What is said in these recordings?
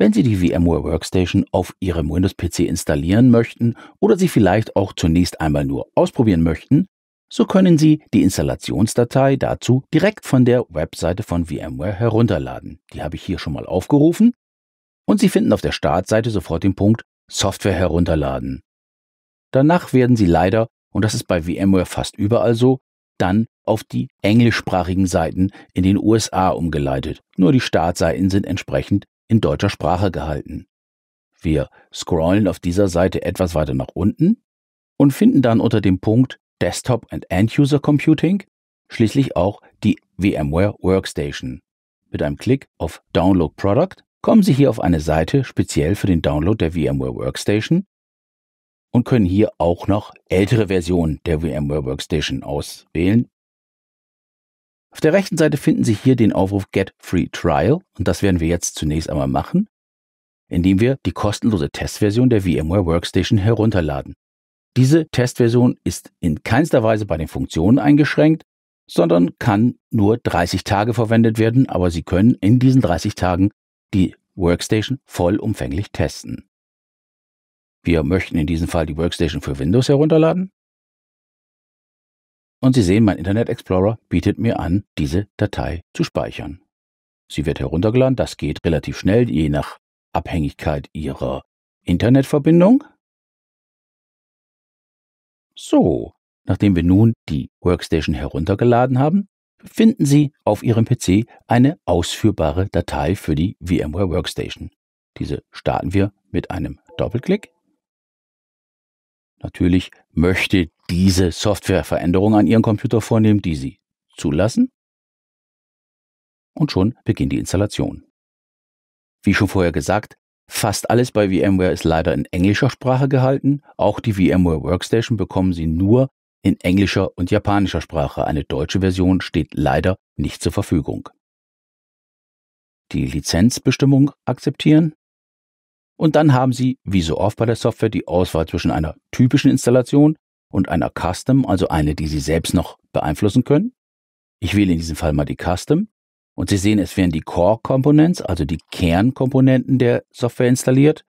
wenn Sie die VMware Workstation auf Ihrem Windows-PC installieren möchten oder sie vielleicht auch zunächst einmal nur ausprobieren möchten, so können Sie die Installationsdatei dazu direkt von der Webseite von VMware herunterladen. Die habe ich hier schon mal aufgerufen. Und Sie finden auf der Startseite sofort den Punkt Software herunterladen. Danach werden Sie leider, und das ist bei VMware fast überall so, dann auf die englischsprachigen Seiten in den USA umgeleitet. Nur die Startseiten sind entsprechend in deutscher Sprache gehalten. Wir scrollen auf dieser Seite etwas weiter nach unten und finden dann unter dem Punkt Desktop and End-User Computing schließlich auch die VMware Workstation. Mit einem Klick auf Download Product kommen Sie hier auf eine Seite speziell für den Download der VMware Workstation und können hier auch noch ältere Versionen der VMware Workstation auswählen auf der rechten Seite finden Sie hier den Aufruf Get Free Trial und das werden wir jetzt zunächst einmal machen, indem wir die kostenlose Testversion der VMware Workstation herunterladen. Diese Testversion ist in keinster Weise bei den Funktionen eingeschränkt, sondern kann nur 30 Tage verwendet werden, aber Sie können in diesen 30 Tagen die Workstation vollumfänglich testen. Wir möchten in diesem Fall die Workstation für Windows herunterladen und Sie sehen, mein Internet Explorer bietet mir an, diese Datei zu speichern. Sie wird heruntergeladen, das geht relativ schnell, je nach Abhängigkeit Ihrer Internetverbindung. So, nachdem wir nun die Workstation heruntergeladen haben, finden Sie auf Ihrem PC eine ausführbare Datei für die VMware Workstation. Diese starten wir mit einem Doppelklick Natürlich möchte diese Software Veränderungen an Ihren Computer vornehmen, die Sie zulassen. Und schon beginnt die Installation. Wie schon vorher gesagt, fast alles bei VMware ist leider in englischer Sprache gehalten. Auch die VMware Workstation bekommen Sie nur in englischer und japanischer Sprache. Eine deutsche Version steht leider nicht zur Verfügung. Die Lizenzbestimmung akzeptieren. Und dann haben Sie, wie so oft bei der Software, die Auswahl zwischen einer typischen Installation und einer Custom, also eine, die Sie selbst noch beeinflussen können. Ich wähle in diesem Fall mal die Custom. Und Sie sehen, es werden die Core Components, also die Kernkomponenten der Software installiert,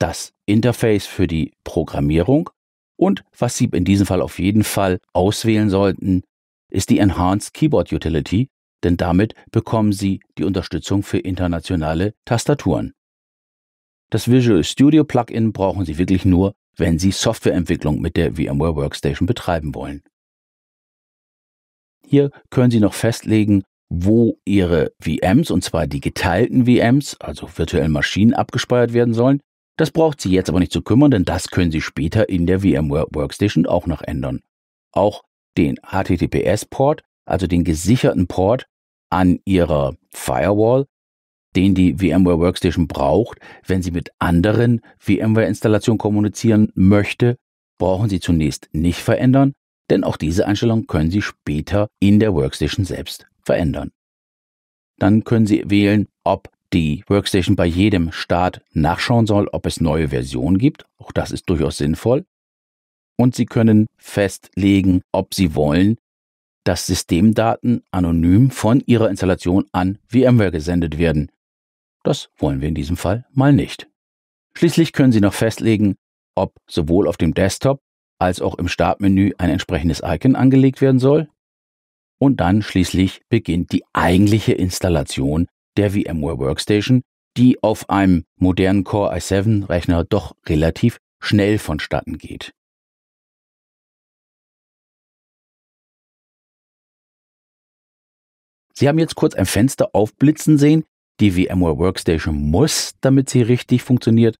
das Interface für die Programmierung und was Sie in diesem Fall auf jeden Fall auswählen sollten, ist die Enhanced Keyboard Utility, denn damit bekommen Sie die Unterstützung für internationale Tastaturen. Das Visual Studio Plugin brauchen Sie wirklich nur, wenn Sie Softwareentwicklung mit der VMware Workstation betreiben wollen. Hier können Sie noch festlegen, wo Ihre VMs, und zwar die geteilten VMs, also virtuellen Maschinen, abgespeichert werden sollen. Das braucht Sie jetzt aber nicht zu kümmern, denn das können Sie später in der VMware Workstation auch noch ändern. Auch den HTTPS-Port, also den gesicherten Port an Ihrer Firewall, den die VMware Workstation braucht, wenn sie mit anderen VMware-Installationen kommunizieren möchte, brauchen Sie zunächst nicht verändern, denn auch diese Einstellung können Sie später in der Workstation selbst verändern. Dann können Sie wählen, ob die Workstation bei jedem Start nachschauen soll, ob es neue Versionen gibt. Auch das ist durchaus sinnvoll. Und Sie können festlegen, ob Sie wollen, dass Systemdaten anonym von Ihrer Installation an VMware gesendet werden. Das wollen wir in diesem Fall mal nicht. Schließlich können Sie noch festlegen, ob sowohl auf dem Desktop als auch im Startmenü ein entsprechendes Icon angelegt werden soll. Und dann schließlich beginnt die eigentliche Installation der VMware Workstation, die auf einem modernen Core i7-Rechner doch relativ schnell vonstatten geht. Sie haben jetzt kurz ein Fenster aufblitzen sehen, die VMware Workstation muss, damit sie richtig funktioniert,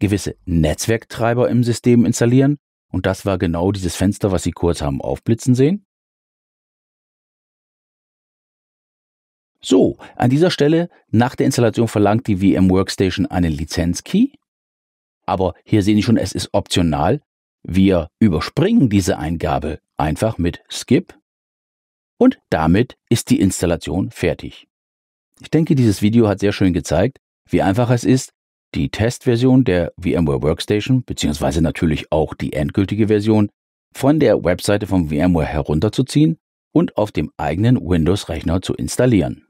gewisse Netzwerktreiber im System installieren. Und das war genau dieses Fenster, was Sie kurz haben aufblitzen sehen. So, an dieser Stelle, nach der Installation verlangt die VM Workstation einen Lizenzkey. Aber hier sehen Sie schon, es ist optional. Wir überspringen diese Eingabe einfach mit Skip und damit ist die Installation fertig. Ich denke, dieses Video hat sehr schön gezeigt, wie einfach es ist, die Testversion der VMware Workstation, beziehungsweise natürlich auch die endgültige Version, von der Webseite von VMware herunterzuziehen und auf dem eigenen Windows-Rechner zu installieren.